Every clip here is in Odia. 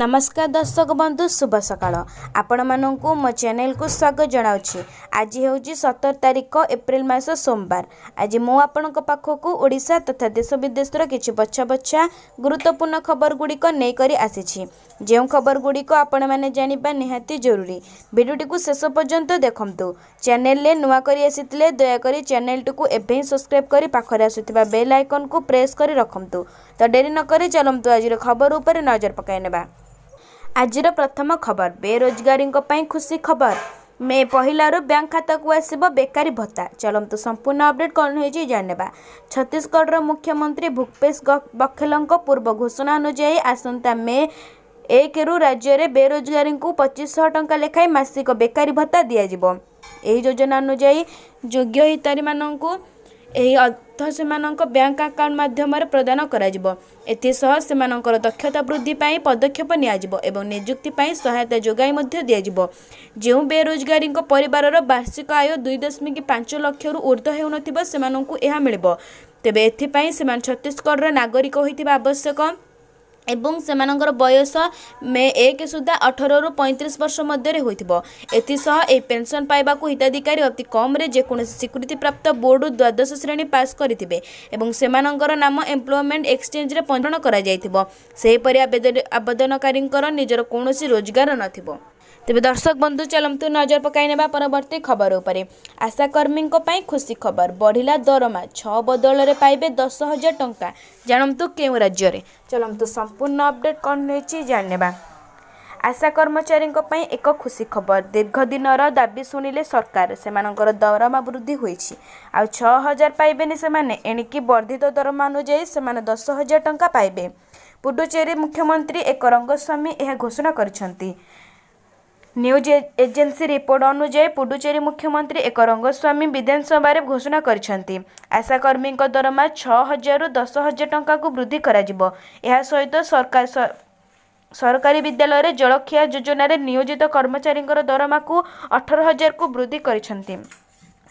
ନମସ୍କାର ଦର୍ଶକ ବନ୍ଧୁ ଶୁଭ ସକାଳ ଆପଣମାନଙ୍କୁ ମୋ ଚ୍ୟାନେଲକୁ ସ୍ୱାଗତ ଜଣାଉଛି ଆଜି ହେଉଛି ସତର ତାରିଖ ଏପ୍ରିଲ ମାସ ସୋମବାର ଆଜି ମୁଁ ଆପଣଙ୍କ ପାଖକୁ ଓଡ଼ିଶା ତଥା ଦେଶ ବିଦେଶର କିଛି ବଛା ବଛା ଗୁରୁତ୍ୱପୂର୍ଣ୍ଣ ଖବରଗୁଡ଼ିକ ନେଇକରି ଆସିଛି ଯେଉଁ ଖବରଗୁଡ଼ିକ ଆପଣମାନେ ଜାଣିବା ନିହାତି ଜରୁରୀ ଭିଡ଼ିଓଟିକୁ ଶେଷ ପର୍ଯ୍ୟନ୍ତ ଦେଖନ୍ତୁ ଚ୍ୟାନେଲରେ ନୂଆ କରି ଆସିଥିଲେ ଦୟାକରି ଚ୍ୟାନେଲଟିକୁ ଏବେ ହିଁ ସବସ୍କ୍ରାଇବ୍ କରି ପାଖରେ ଆସୁଥିବା ବେଲ୍ ଆଇକନ୍କୁ ପ୍ରେସ୍ କରି ରଖନ୍ତୁ ତ ଡେରି ନକରି ଚାଲନ୍ତୁ ଆଜିର ଖବର ଉପରେ ନଜର ପକାଇ ନେବା ଆଜିର ପ୍ରଥମ ଖବର ବେରୋଜଗାରୀଙ୍କ ପାଇଁ ଖୁସି ଖବର ମେ ପହିଲାରୁ ବ୍ୟାଙ୍କ ଖାତାକୁ ଆସିବ ବେକାରୀ ଭତ୍ତା ଚଳନ୍ତୁ ସମ୍ପୂର୍ଣ୍ଣ ଅପଡେଟ୍ କ'ଣ ହୋଇଛି ଜାଣିବା ଛତିଶଗଡ଼ର ମୁଖ୍ୟମନ୍ତ୍ରୀ ଭୂପେଶ ବଖେଲଙ୍କ ପୂର୍ବ ଘୋଷଣା ଅନୁଯାୟୀ ଆସନ୍ତା ମେ ଏକରୁ ରାଜ୍ୟରେ ବେରୋଜଗାରୀଙ୍କୁ ପଚିଶଶହ ଟଙ୍କା ଲେଖାଏଁ ମାସିକ ବେକାରୀ ଭତ୍ତା ଦିଆଯିବ ଏହି ଯୋଜନା ଅନୁଯାୟୀ ଯୋଗ୍ୟ ହିତାଧିକାରୀମାନଙ୍କୁ यही अर्थसम्म ब्याङ्क आकाउन्ट माध्यम प्रदान गरिब एमा दक्षता वृद्धि पदक्षेप नियुक्तिपयता जो बेरोजगारी परिवार र वार्षिक आय दुई दशमिक पाँच लक्ष उयो मियो तेबेर एपि छत्तिसगढ र नागरिक हुवश्यक ଏବଂ ସେମାନଙ୍କର ବୟସ ମେ ଏକ ସୁଦ୍ଧା ଅଠରରୁ ପଇଁତିରିଶ ବର୍ଷ ମଧ୍ୟରେ ହୋଇଥିବ ଏଥିସହ ଏହି ପେନ୍ସନ୍ ପାଇବାକୁ ହିତାଧିକାରୀ ଅତି କମ୍ରେ ଯେକୌଣସି ସ୍ୱୀକୃତିପ୍ରାପ୍ତ ବୋର୍ଡରୁ ଦ୍ୱାଦଶ ଶ୍ରେଣୀ ପାସ୍ କରିଥିବେ ଏବଂ ସେମାନଙ୍କର ନାମ ଏମ୍ପ୍ଲୟମେଣ୍ଟ ଏକ୍ସଚେଞ୍ଜରେ ପଞ୍ଜଣ କରାଯାଇଥିବ ସେହିପରି ଆବେଦନକାରୀଙ୍କର ନିଜର କୌଣସି ରୋଜଗାର ନଥିବ ତେବେ ଦର୍ଶକ ବନ୍ଧୁ ଚାଲନ୍ତୁ ନଜର ପକାଇ ନେବା ପରବର୍ତ୍ତୀ ଖବର ଉପରେ ଆଶାକର୍ମୀଙ୍କ ପାଇଁ ଖୁସି ଖବର ବଢ଼ିଲା ଦରମା ଛଅ ବଦଳରେ ପାଇବେ ଦଶ ହଜାର ଟଙ୍କା ଜାଣନ୍ତୁ କେଉଁ ରାଜ୍ୟରେ ଚାଲନ୍ତୁ ସମ୍ପୂର୍ଣ୍ଣ ଅପଡେଟ୍ କ'ଣ ନେଇଛି ଜାଣିନେବା ଆଶା କର୍ମଚାରୀଙ୍କ ପାଇଁ ଏକ ଖୁସି ଖବର ଦୀର୍ଘଦିନର ଦାବି ଶୁଣିଲେ ସରକାର ସେମାନଙ୍କର ଦରମା ବୃଦ୍ଧି ହୋଇଛି ଆଉ ଛଅ ହଜାର ପାଇବେନି ସେମାନେ ଏଣିକି ବର୍ଦ୍ଧିତ ଦରମା ଅନୁଯାୟୀ ସେମାନେ ଦଶ ହଜାର ଟଙ୍କା ପାଇବେ ପୁଡୁଚେରୀ ମୁଖ୍ୟମନ୍ତ୍ରୀ ଏକ ରଙ୍ଗସ୍ୱାମୀ ଏହା ଘୋଷଣା କରିଛନ୍ତି ନ୍ୟୁଜ୍ ଏଜେନ୍ସି ରିପୋର୍ଟ ଅନୁଯାୟୀ ପୁଡୁଚେରୀ ମୁଖ୍ୟମନ୍ତ୍ରୀ ଏକ ରଙ୍ଗସ୍ୱାମୀ ବିଧାନସଭାରେ ଘୋଷଣା କରିଛନ୍ତି ଆଶାକର୍ମୀଙ୍କ ଦରମା ଛଅ ହଜାରରୁ ଦଶ ହଜାର ଟଙ୍କାକୁ ବୃଦ୍ଧି କରାଯିବ ଏହା ସହିତ ସରକାର ସରକାରୀ ବିଦ୍ୟାଳୟରେ ଜଳଖିଆ ଯୋଜନାରେ ନିୟୋଜିତ କର୍ମଚାରୀଙ୍କର ଦରମାକୁ ଅଠର ହଜାରକୁ ବୃଦ୍ଧି କରିଛନ୍ତି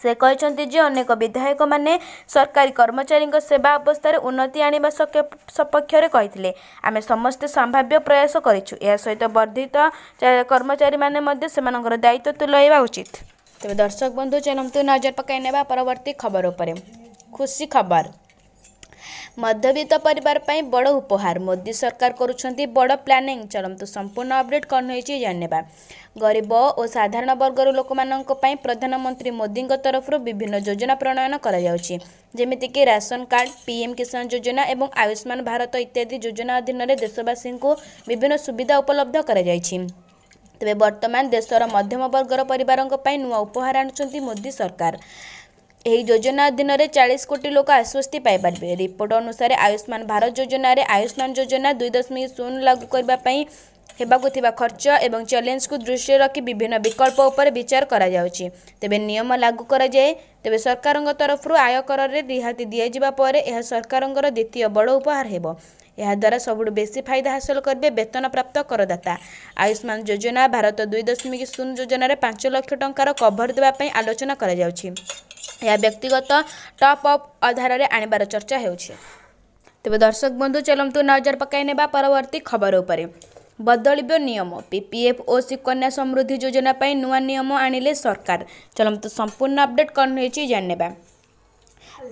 ସେ କହିଛନ୍ତି ଯେ ଅନେକ ବିଧାୟକମାନେ ସରକାରୀ କର୍ମଚାରୀଙ୍କ ସେବା ଅବସ୍ଥାରେ ଉନ୍ନତି ଆଣିବା ସପକ୍ଷରେ କହିଥିଲେ ଆମେ ସମସ୍ତେ ସମ୍ଭାବ୍ୟ ପ୍ରୟାସ କରିଛୁ ଏହା ସହିତ ବର୍ଦ୍ଧିତ କର୍ମଚାରୀମାନେ ମଧ୍ୟ ସେମାନଙ୍କର ଦାୟିତ୍ୱ ତୁଲାଇବା ଉଚିତ ତେବେ ଦର୍ଶକ ବନ୍ଧୁ ଚାଲନ୍ତୁ ନଜର ପକାଇ ନେବା ପରବର୍ତ୍ତୀ ଖବର ଉପରେ ଖୁସି ଖବର ମଧ୍ୟବିତ୍ତ ପରିବାର ପାଇଁ ବଡ଼ ଉପହାର ମୋଦି ସରକାର କରୁଛନ୍ତି ବଡ଼ ପ୍ଲାନିଂ ଚଳନ୍ତୁ ସମ୍ପୂର୍ଣ୍ଣ ଅପଡେଟ୍ କ'ଣ ହୋଇଛି ଜାଣିବା ଗରିବ ଓ ସାଧାରଣ ବର୍ଗର ଲୋକମାନଙ୍କ ପାଇଁ ପ୍ରଧାନମନ୍ତ୍ରୀ ମୋଦିଙ୍କ ତରଫରୁ ବିଭିନ୍ନ ଯୋଜନା ପ୍ରଣୟନ କରାଯାଉଛି ଯେମିତିକି ରାସନ କାର୍ଡ ପିଏମ୍ କିଷାନ ଯୋଜନା ଏବଂ ଆୟୁଷ୍ମାନ ଭାରତ ଇତ୍ୟାଦି ଯୋଜନା ଅଧୀନରେ ଦେଶବାସୀଙ୍କୁ ବିଭିନ୍ନ ସୁବିଧା ଉପଲବ୍ଧ କରାଯାଇଛି ତେବେ ବର୍ତ୍ତମାନ ଦେଶର ମଧ୍ୟମ ବର୍ଗର ପରିବାରଙ୍କ ପାଇଁ ନୂଆ ଉପହାର ଆଣୁଛନ୍ତି ମୋଦି ସରକାର ଏହି ଯୋଜନା ଅଧୀନରେ ଚାଳିଶ କୋଟି ଲୋକ ଆଶ୍ୱସ୍ତି ପାଇପାରିବେ ରିପୋର୍ଟ ଅନୁସାରେ ଆୟୁଷ୍ମାନ ଭାରତ ଯୋଜନାରେ ଆୟୁଷ୍ମାନ ଯୋଜନା ଦୁଇ ଦଶମିକ ଶୂନ ଲାଗୁ କରିବା ପାଇଁ ହେବାକୁ ଥିବା ଖର୍ଚ୍ଚ ଏବଂ ଚ୍ୟାଲେଞ୍ଜକୁ ଦୃଷ୍ଟିରେ ରଖି ବିଭିନ୍ନ ବିକଳ୍ପ ଉପରେ ବିଚାର କରାଯାଉଛି ତେବେ ନିୟମ ଲାଗୁ କରାଯାଏ ତେବେ ସରକାରଙ୍କ ତରଫରୁ ଆୟକରରେ ରିହାତି ଦିଆଯିବା ପରେ ଏହା ସରକାରଙ୍କର ଦ୍ୱିତୀୟ ବଡ଼ ଉପହାର ହେବ ଏହାଦ୍ୱାରା ସବୁଠୁ ବେଶୀ ଫାଇଦା ହାସଲ କରିବେ ବେତନପ୍ରାପ୍ତ କରଦାତା ଆୟୁଷ୍ମାନ ଯୋଜନା ଭାରତ ଦୁଇ ଦଶମିକ ଶୂନ ଯୋଜନାରେ ପାଞ୍ଚ ଲକ୍ଷ ଟଙ୍କାର କଭର୍ ଦେବା ପାଇଁ ଆଲୋଚନା କରାଯାଉଛି ଏହା ବ୍ୟକ୍ତିଗତ ଟପ୍ ଅପ୍ ଆଧାରରେ ଆଣିବାର ଚର୍ଚ୍ଚା ହେଉଛି ତେବେ ଦର୍ଶକ ବନ୍ଧୁ ଚାଲନ୍ତୁ ନଜର ପକାଇ ନେବା ପରବର୍ତ୍ତୀ ଖବର ଉପରେ ବଦଳିବ ନିୟମ ପିପିଏଫ୍ ଓ ସୁକନ୍ୟା ସମୃଦ୍ଧି ଯୋଜନା ପାଇଁ ନୂଆ ନିୟମ ଆଣିଲେ ସରକାର ଚାଲନ୍ତୁ ସମ୍ପୂର୍ଣ୍ଣ ଅପଡେଟ୍ କ'ଣ ହୋଇଛି ଜାଣିନେବା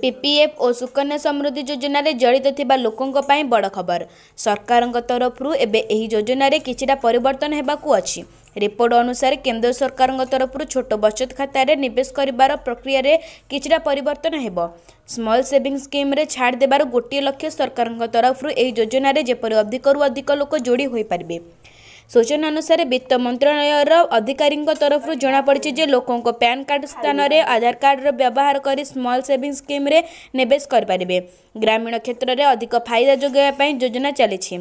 ପିପିଏଫ୍ ଓ ସୁକନ୍ୟା ସମୃଦ୍ଧି ଯୋଜନାରେ ଜଡ଼ିତ ଥିବା ଲୋକଙ୍କ ପାଇଁ ବଡ଼ ଖବର ସରକାରଙ୍କ ତରଫରୁ ଏବେ ଏହି ଯୋଜନାରେ କିଛିଟା ପରିବର୍ତ୍ତନ ହେବାକୁ ଅଛି ରିପୋର୍ଟ ଅନୁସାରେ କେନ୍ଦ୍ର ସରକାରଙ୍କ ତରଫରୁ ଛୋଟ ବଚତ ଖାତାରେ ନିବେଶ କରିବାର ପ୍ରକ୍ରିୟାରେ କିଛିଟା ପରିବର୍ତ୍ତନ ହେବ ସ୍ମଲ୍ ସେଭିଂ ସ୍କିମ୍ରେ ଛାଡ଼ ଦେବାର ଗୋଟିଏ ଲକ୍ଷ୍ୟ ସରକାରଙ୍କ ତରଫରୁ ଏହି ଯୋଜନାରେ ଯେପରି ଅଧିକରୁ ଅଧିକ ଲୋକ ଯୋଡ଼ି ହୋଇପାରିବେ ସୂଚନା ଅନୁସାରେ ବିତ୍ତ ମନ୍ତ୍ରଣାଳୟର ଅଧିକାରୀଙ୍କ ତରଫରୁ ଜଣାପଡ଼ିଛି ଯେ ଲୋକଙ୍କ ପ୍ୟାନ୍ କାର୍ଡ଼ ସ୍ଥାନରେ ଆଧାର କାର୍ଡ଼ର ବ୍ୟବହାର କରି ସ୍ମଲ୍ ସେଭିଂ ସ୍କିମ୍ରେ ନିବେଶ କରିପାରିବେ ଗ୍ରାମୀଣ କ୍ଷେତ୍ରରେ ଅଧିକ ଫାଇଦା ଯୋଗାଇବା ପାଇଁ ଯୋଜନା ଚାଲିଛି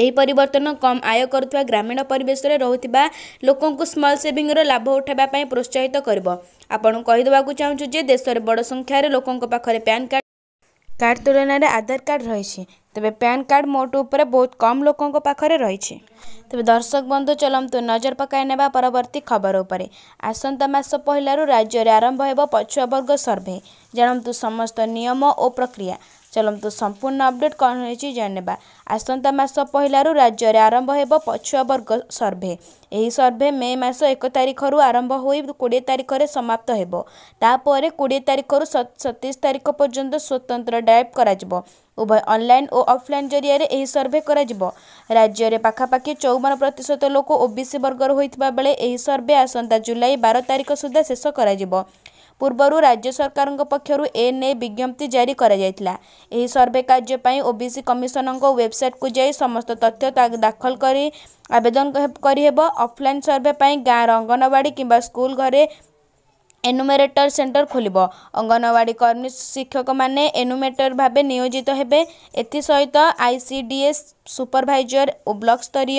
ଏହି ପରିବର୍ତ୍ତନ କମ୍ ଆୟ କରୁଥିବା ଗ୍ରାମୀଣ ପରିବେଶରେ ରହୁଥିବା ଲୋକଙ୍କୁ ସ୍ମଲ୍ ସେଭିଂର ଲାଭ ଉଠାଇବା ପାଇଁ ପ୍ରୋତ୍ସାହିତ କରିବ ଆପଣ କହିଦେବାକୁ ଚାହୁଁଛୁ ଯେ ଦେଶରେ ବଡ଼ ସଂଖ୍ୟାରେ ଲୋକଙ୍କ ପାଖରେ ପ୍ୟାନ୍ କାର୍ଡ଼ ତାର ତୁଳନାରେ ଆଧାର କାର୍ଡ଼ ରହିଛି ତେବେ ପ୍ୟାନ୍ କାର୍ଡ଼ ମୋଟ ଉପରେ ବହୁତ କମ୍ ଲୋକଙ୍କ ପାଖରେ ରହିଛି ତେବେ ଦର୍ଶକ ବନ୍ଧୁ ଚଲନ୍ତୁ ନଜର ପକାଇ ନେବା ପରବର୍ତ୍ତୀ ଖବର ଉପରେ ଆସନ୍ତା ମାସ ପହିଲାରୁ ରାଜ୍ୟରେ ଆରମ୍ଭ ହେବ ପଛୁଆବର୍ଗ ସର୍ଭେ ଜାଣନ୍ତୁ ସମସ୍ତ ନିୟମ ଓ ପ୍ରକ୍ରିୟା ଚାଲନ୍ତୁ ସମ୍ପୂର୍ଣ୍ଣ ଅପଡେଟ୍ କ'ଣ ହୋଇଛି ଜାଣିବା ଆସନ୍ତା ମାସ ପହିଲାରୁ ରାଜ୍ୟରେ ଆରମ୍ଭ ହେବ ପଛୁଆ ବର୍ଗ ସର୍ଭେ ଏହି ସର୍ଭେ ମେ ମାସ ଏକ ତାରିଖରୁ ଆରମ୍ଭ ହୋଇ କୋଡ଼ିଏ ତାରିଖରେ ସମାପ୍ତ ହେବ ତାପରେ କୋଡ଼ିଏ ତାରିଖରୁ ସତେଇଶ ତାରିଖ ପର୍ଯ୍ୟନ୍ତ ସ୍ୱତନ୍ତ୍ର ଡ୍ରାଇଭ୍ କରାଯିବ ଉଭୟ ଅନଲାଇନ୍ ଓ ଅଫ୍ଲାଇନ୍ ଜରିଆରେ ଏହି ସର୍ଭେ କରାଯିବ ରାଜ୍ୟରେ ପାଖାପାଖି ଚଉବନ ପ୍ରତିଶତ ଲୋକ ଓବିସି ବର୍ଗର ହୋଇଥିବା ବେଳେ ଏହି ସର୍ଭେ ଆସନ୍ତା ଜୁଲାଇ ବାର ତାରିଖ ସୁଦ୍ଧା ଶେଷ କରାଯିବ पूर्व राज्य सरकार पक्ष एने विज्ञप्ति जारी करा सर्वे कार्यपाई ओबीसी कमिशन वेबसाइट को जा समस्त तथ्य दाखल कर आवेदन करहब अफल सर्वे गाँ अंगनवाड़ी कि स्कूल घरे ଏନୁମେରେଟର ସେଣ୍ଟର ଖୋଲିବ ଅଙ୍ଗନବାଡ଼ି କର୍ମୀ ଶିକ୍ଷକମାନେ ଏନୁମେରେଟର ଭାବେ ନିୟୋଜିତ ହେବେ ଏଥିସହିତ I C D S supervisor ଓ ବ୍ଲକସ୍ତରୀୟ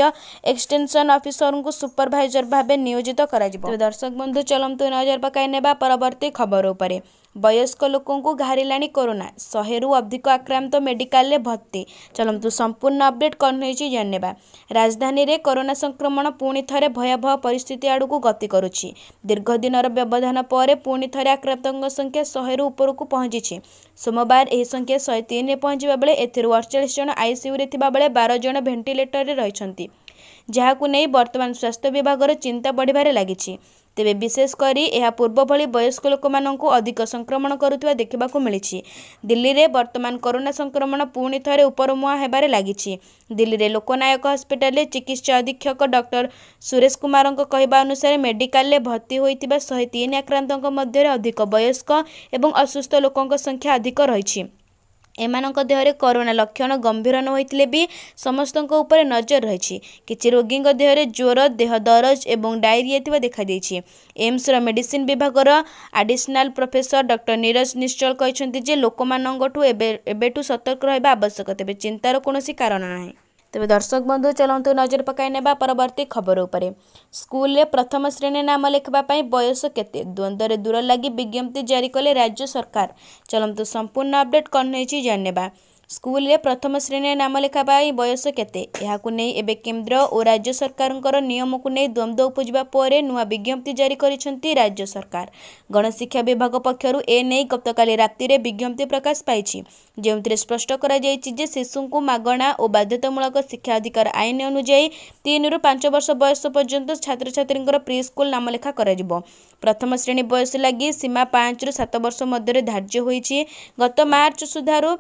ଏକ୍ସଟେନସନ୍ ଅଫିସରଙ୍କୁ ସୁପରଭାଇଜର ଭାବେ ନିୟୋଜିତ କରାଯିବ ତେବେ ଦର୍ଶକ ବନ୍ଧୁ ଚଲନ୍ତୁ ନଜର ପକାଇ ନେବା ପରବର୍ତ୍ତୀ ଖବର ଉପରେ ବୟସ୍କ ଲୋକଙ୍କୁ ଘାରିଲାଣି କରୋନା ଶହେରୁ ଅଧିକ ଆକ୍ରାନ୍ତ ମେଡିକାଲରେ ଭର୍ତ୍ତି ଚଳନ୍ତୁ ସମ୍ପୂର୍ଣ୍ଣ ଅପଡେଟ୍ କ'ଣ ହୋଇଛି ଜନେବା ରାଜଧାନୀରେ କରୋନା ସଂକ୍ରମଣ ପୁଣି ଥରେ ଭୟାବହ ପରିସ୍ଥିତି ଆଡ଼କୁ ଗତି କରୁଛି ଦୀର୍ଘ ଦିନର ବ୍ୟବଧାନ ପରେ ପୁଣି ଥରେ ଆକ୍ରାନ୍ତଙ୍କ ସଂଖ୍ୟା ଶହେରୁ ଉପରକୁ ପହଞ୍ଚିଛି ସୋମବାର ଏହି ସଂଖ୍ୟା ଶହେ ତିନିରେ ପହଞ୍ଚିବା ବେଳେ ଏଥିରୁ ଅଠଚାଳିଶ ଜଣ ଆଇସିୟୁରେ ଥିବାବେଳେ ବାର ଜଣ ଭେଣ୍ଟିଲେଟରରେ ରହିଛନ୍ତି ଯାହାକୁ ନେଇ ବର୍ତ୍ତମାନ ସ୍ୱାସ୍ଥ୍ୟ ବିଭାଗର ଚିନ୍ତା ବଢ଼ିବାରେ ଲାଗିଛି ତେବେ ବିଶେଷ କରି ଏହା ପୂର୍ବ ଭଳି ବୟସ୍କ ଲୋକମାନଙ୍କୁ ଅଧିକ ସଂକ୍ରମଣ କରୁଥିବା ଦେଖିବାକୁ ମିଳିଛି ଦିଲ୍ଲୀରେ ବର୍ତ୍ତମାନ କରୋନା ସଂକ୍ରମଣ ପୁଣି ଥରେ ଉପରମୁହାଁ ହେବାରେ ଲାଗିଛି ଦିଲ୍ଲୀରେ ଲୋକନାୟକ ହସ୍ପିଟାଲରେ ଚିକିତ୍ସା ଅଧୀକ୍ଷକ ଡକ୍ଟର ସୁରେଶ କୁମାରଙ୍କ କହିବା ଅନୁସାରେ ମେଡିକାଲରେ ଭର୍ତ୍ତି ହୋଇଥିବା ଶହେ ତିନି ଆକ୍ରାନ୍ତଙ୍କ ମଧ୍ୟରେ ଅଧିକ ବୟସ୍କ ଏବଂ ଅସୁସ୍ଥ ଲୋକଙ୍କ ସଂଖ୍ୟା ଅଧିକ ରହିଛି ଏମାନଙ୍କ ଦେହରେ କରୋନା ଲକ୍ଷଣ ଗମ୍ଭୀର ନହୋଇଥିଲେ ବି ସମସ୍ତଙ୍କ ଉପରେ ନଜର ରହିଛି କିଛି ରୋଗୀଙ୍କ ଦେହରେ ଜ୍ୱର ଦେହ ଦରଜ ଏବଂ ଡାଇରିଆ ଥିବା ଦେଖାଦେଇଛି ଏମ୍ସର ମେଡିସିନ୍ ବିଭାଗର additional professor doctor Niraj Nishchal କହିଛନ୍ତି ଯେ ଲୋକମାନଙ୍କଠୁ ଏବେ ଏବେଠୁ ସତର୍କ ରହିବା ଆବଶ୍ୟକ ତେବେ ଚିନ୍ତାର କୌଣସି କାରଣ ନାହିଁ ତେବେ ଦର୍ଶକ ବନ୍ଧୁ ଚାଲନ୍ତୁ ନଜର ପକାଇ ନେବା ପରବର୍ତ୍ତୀ ଖବର ଉପରେ ସ୍କୁଲରେ ପ୍ରଥମ ଶ୍ରେଣୀ ନାମ ଲେଖିବା ପାଇଁ ବୟସ କେତେ ଦ୍ୱନ୍ଦ୍ୱରେ ଦୂର ଲାଗି ବିଜ୍ଞପ୍ତି ଜାରି କଲେ ରାଜ୍ୟ ସରକାର ଚାଲନ୍ତୁ ସମ୍ପୂର୍ଣ୍ଣ ଅପଡେଟ୍ କ'ଣ ନେଇଛି ଜାଣିନେବା ସ୍କୁଲରେ ପ୍ରଥମ ଶ୍ରେଣୀରେ ନାମ ଲେଖା ପାଇଁ ବୟସ କେତେ ଏହାକୁ ନେଇ ଏବେ କେନ୍ଦ୍ର ଓ ରାଜ୍ୟ ସରକାରଙ୍କର ନିୟମକୁ ନେଇ ଦ୍ୱନ୍ଦ୍ୱ ଉପୁଜିବା ପରେ ନୂଆ ବିଜ୍ଞପ୍ତି ଜାରି କରିଛନ୍ତି ରାଜ୍ୟ ସରକାର ଗଣଶିକ୍ଷା ବିଭାଗ ପକ୍ଷରୁ ଏ ନେଇ ଗତକାଲି ରାତିରେ ବିଜ୍ଞପ୍ତି ପ୍ରକାଶ ପାଇଛି ଯେଉଁଥିରେ ସ୍ପଷ୍ଟ କରାଯାଇଛି ଯେ ଶିଶୁଙ୍କୁ ମାଗଣା ଓ ବାଧ୍ୟତାମୂଳକ ଶିକ୍ଷା ଅଧିକାର ଆଇନ ଅନୁଯାୟୀ ତିନିରୁ ପାଞ୍ଚ ବର୍ଷ ବୟସ ପର୍ଯ୍ୟନ୍ତ ଛାତ୍ରଛାତ୍ରୀଙ୍କର ପ୍ରି ସ୍କୁଲ ନାମଲେଖା କରାଯିବ ପ୍ରଥମ ଶ୍ରେଣୀ ବୟସ ଲାଗି ସୀମା ପାଞ୍ଚରୁ ସାତ ବର୍ଷ ମଧ୍ୟରେ ଧାର୍ଯ୍ୟ ହୋଇଛି ଗତ ମାର୍ଚ୍ଚ ସୁଦ୍ଧାରୁ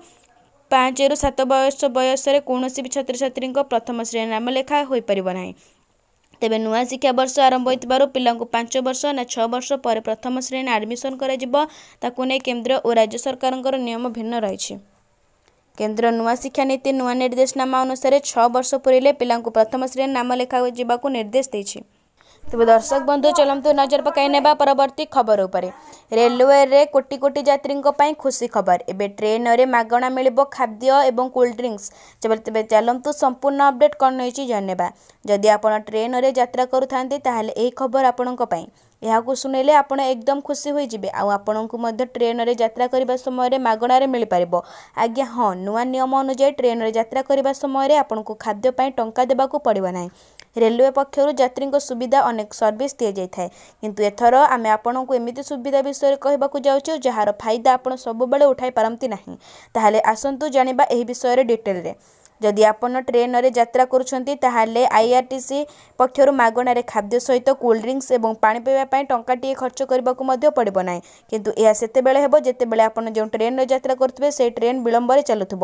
ପାଞ୍ଚରୁ ସାତ ବୟସ ବୟସରେ କୌଣସି ବି ଛାତ୍ରଛାତ୍ରୀଙ୍କ ପ୍ରଥମ ଶ୍ରେଣୀ ନାମ ଲେଖା ହୋଇପାରିବ ନାହିଁ ତେବେ ନୂଆ ଶିକ୍ଷାବର୍ଷ ଆରମ୍ଭ ହୋଇଥିବାରୁ ପିଲାଙ୍କୁ ପାଞ୍ଚ ବର୍ଷ ନା ଛଅ ବର୍ଷ ପରେ ପ୍ରଥମ ଶ୍ରେଣୀ ଆଡ଼ମିସନ୍ କରାଯିବ ତାକୁ ନେଇ କେନ୍ଦ୍ର ଓ ରାଜ୍ୟ ସରକାରଙ୍କର ନିୟମ ଭିନ୍ନ ରହିଛି କେନ୍ଦ୍ର ନୂଆ ଶିକ୍ଷାନୀତି ନୂଆ ନିର୍ଦ୍ଦେଶନାମା ଅନୁସାରେ ଛଅ ବର୍ଷ ପୁରିଲେ ପିଲାଙ୍କୁ ପ୍ରଥମ ଶ୍ରେଣୀ ନାମ ଲେଖା ନିର୍ଦ୍ଦେଶ ଦେଇଛି ତେବେ ଦର୍ଶକ ବନ୍ଧୁ ଚଲନ୍ତୁ ନଜର ପକାଇ ନେବା ପରବର୍ତ୍ତୀ ଖବର ଉପରେ ରେଲୱେରେ କୋଟି କୋଟି ଯାତ୍ରୀଙ୍କ ପାଇଁ ଖୁସି ଖବର ଏବେ ଟ୍ରେନରେ ମାଗଣା ମିଳିବ ଖାଦ୍ୟ ଏବଂ କୋଲ୍ଡ୍ରିଙ୍କସ୍ ତେବେ ଚାଲନ୍ତୁ ସମ୍ପୂର୍ଣ୍ଣ ଅପଡେଟ୍ କ'ଣ ରହିଛି ଜାଣିନେବା ଯଦି ଆପଣ ଟ୍ରେନରେ ଯାତ୍ରା କରୁଥାନ୍ତି ତାହେଲେ ଏହି ଖବର ଆପଣଙ୍କ ପାଇଁ ଏହାକୁ ଶୁଣିଲେ ଆପଣ ଏକଦମ ଖୁସି ହୋଇଯିବେ ଆଉ ଆପଣଙ୍କୁ ମଧ୍ୟ ଟ୍ରେନରେ ଯାତ୍ରା କରିବା ସମୟରେ ମାଗଣାରେ ମିଳିପାରିବ ଆଜ୍ଞା ହଁ ନୂଆ ନିୟମ ଅନୁଯାୟୀ ଟ୍ରେନରେ ଯାତ୍ରା କରିବା ସମୟରେ ଆପଣଙ୍କୁ ଖାଦ୍ୟ ପାଇଁ ଟଙ୍କା ଦେବାକୁ ପଡ଼ିବ ନାହିଁ ରେଲୱେ ପକ୍ଷରୁ ଯାତ୍ରୀଙ୍କ ସୁବିଧା ଅନେକ ସର୍ଭିସ୍ ଦିଆଯାଇଥାଏ କିନ୍ତୁ ଏଥର ଆମେ ଆପଣଙ୍କୁ ଏମିତି ସୁବିଧା ବିଷୟରେ କହିବାକୁ ଯାଉଛୁ ଯାହାର ଫାଇଦା ଆପଣ ସବୁବେଳେ ଉଠାଇ ପାରନ୍ତି ନାହିଁ ତାହେଲେ ଆସନ୍ତୁ ଜାଣିବା ଏହି ବିଷୟରେ ଡିଟେଲରେ ଯଦି ଆପଣ ଟ୍ରେନ୍ରେ ଯାତ୍ରା କରୁଛନ୍ତି ତାହେଲେ ଆଇଆର୍ଟିସି ପକ୍ଷରୁ ମାଗଣାରେ ଖାଦ୍ୟ ସହିତ କୋଲ୍ଡ୍ରିଙ୍କସ୍ ଏବଂ ପାଣି ପିଇବା ପାଇଁ ଟଙ୍କାଟିଏ ଖର୍ଚ୍ଚ କରିବାକୁ ମଧ୍ୟ ପଡ଼ିବ ନାହିଁ କିନ୍ତୁ ଏହା ସେତେବେଳେ ହେବ ଯେତେବେଳେ ଆପଣ ଯେଉଁ ଟ୍ରେନ୍ରେ ଯାତ୍ରା କରୁଥିବେ ସେହି ଟ୍ରେନ୍ ବିଳମ୍ବରେ ଚାଲୁଥିବ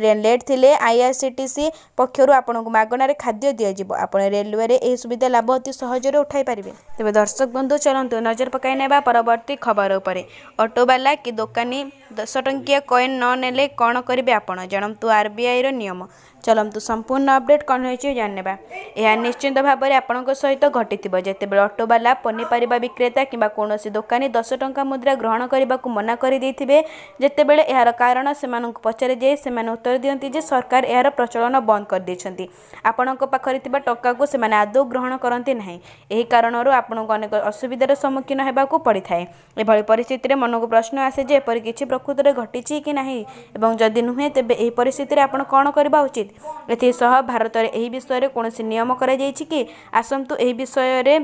ଟ୍ରେନ୍ ଲେଟ୍ ଥିଲେ ଆଇଆର୍ସିଟିସି ପକ୍ଷରୁ ଆପଣଙ୍କୁ ମାଗଣାରେ ଖାଦ୍ୟ ଦିଆଯିବ ଆପଣ ରେଲୱେରେ ଏହି ସୁବିଧା ଲାଭ ଅତି ସହଜରେ ଉଠାଇ ପାରିବେ ତେବେ ଦର୍ଶକ ବନ୍ଧୁ ଚାଲନ୍ତୁ ନଜର ପକାଇ ନେବା ପରବର୍ତ୍ତୀ ଖବର ଉପରେ ଅଟୋବାଲା କି ଦୋକାନୀ ଦଶ ଟଙ୍କିଆ କଏନ୍ ନ ନେଲେ କ'ଣ କରିବେ ଆପଣ ଜାଣନ୍ତୁ ଆର୍ବିଆଇର ନିୟମ ଚାଲନ୍ତୁ ସମ୍ପୂର୍ଣ୍ଣ ଅପଡେଟ୍ କ'ଣ ହୋଇଛି ଜାଣିନେବା ଏହା ନିଶ୍ଚିନ୍ତ ଭାବରେ ଆପଣଙ୍କ ସହିତ ଘଟିଥିବ ଯେତେବେଳେ ଅଟୋବାଲା ପନିପରିବା ବିକ୍ରେତା କିମ୍ବା କୌଣସି ଦୋକାନୀ ଦଶ ଟଙ୍କା ମୁଦ୍ରା ଗ୍ରହଣ କରିବାକୁ ମନା କରିଦେଇଥିବେ ଯେତେବେଳେ ଏହାର କାରଣ ସେମାନଙ୍କୁ ପଚରାଯାଇ ସେମାନେ ଉତ୍ତର ଦିଅନ୍ତି ଯେ ସରକାର ଏହାର ପ୍ରଚଳନ ବନ୍ଦ କରିଦେଇଛନ୍ତି ଆପଣଙ୍କ ପାଖରେ ଥିବା ଟଙ୍କାକୁ ସେମାନେ ଆଦୌ ଗ୍ରହଣ କରନ୍ତି ନାହିଁ ଏହି କାରଣରୁ ଆପଣଙ୍କୁ ଅନେକ ଅସୁବିଧାର ସମ୍ମୁଖୀନ ହେବାକୁ ପଡ଼ିଥାଏ ଏଭଳି ପରିସ୍ଥିତିରେ ମନକୁ ପ୍ରଶ୍ନ ଆସେ ଯେ ଏପରି କିଛି ପ୍ରକୃତରେ ଘଟିଛି କି ନାହିଁ ଏବଂ ଯଦି ନୁହେଁ ତେବେ ଏହି ପରିସ୍ଥିତିରେ ଆପଣ କ'ଣ କରିବା ଉଚିତ ଏଥିସହ ଭାରତରେ ଏହି ବିଷୟରେ କୌଣସି ନିୟମ କରାଯାଇଛି କି ଆସନ୍ତୁ ଏହି ବିଷୟରେ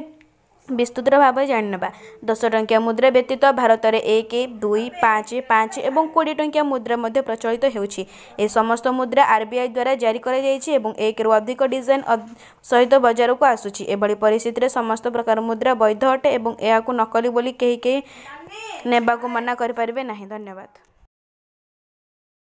ବିସ୍ତୃତ ଭାବରେ ଜାଣିନେବା ଦଶ ଟଙ୍କିଆ ମୁଦ୍ରା ବ୍ୟତୀତ ଭାରତରେ ଏକ ଦୁଇ ପାଞ୍ଚ ପାଞ୍ଚ ଏବଂ କୋଡ଼ିଏ ଟଙ୍କିଆ ମୁଦ୍ରା ମଧ୍ୟ ପ୍ରଚଳିତ ହେଉଛି ଏହି ସମସ୍ତ ମୁଦ୍ରା ଆର୍ବିଆଇ ଦ୍ୱାରା ଜାରି କରାଯାଇଛି ଏବଂ ଏକରୁ ଅଧିକ ଡିଜାଇନ୍ ସହିତ ବଜାରକୁ ଆସୁଛି ଏଭଳି ପରିସ୍ଥିତିରେ ସମସ୍ତ ପ୍ରକାର ମୁଦ୍ରା ବୈଧ ଅଟେ ଏବଂ ଏହାକୁ ନକଲି ବୋଲି କେହି କେହି ନେବାକୁ ମନା କରିପାରିବେ ନାହିଁ ଧନ୍ୟବାଦ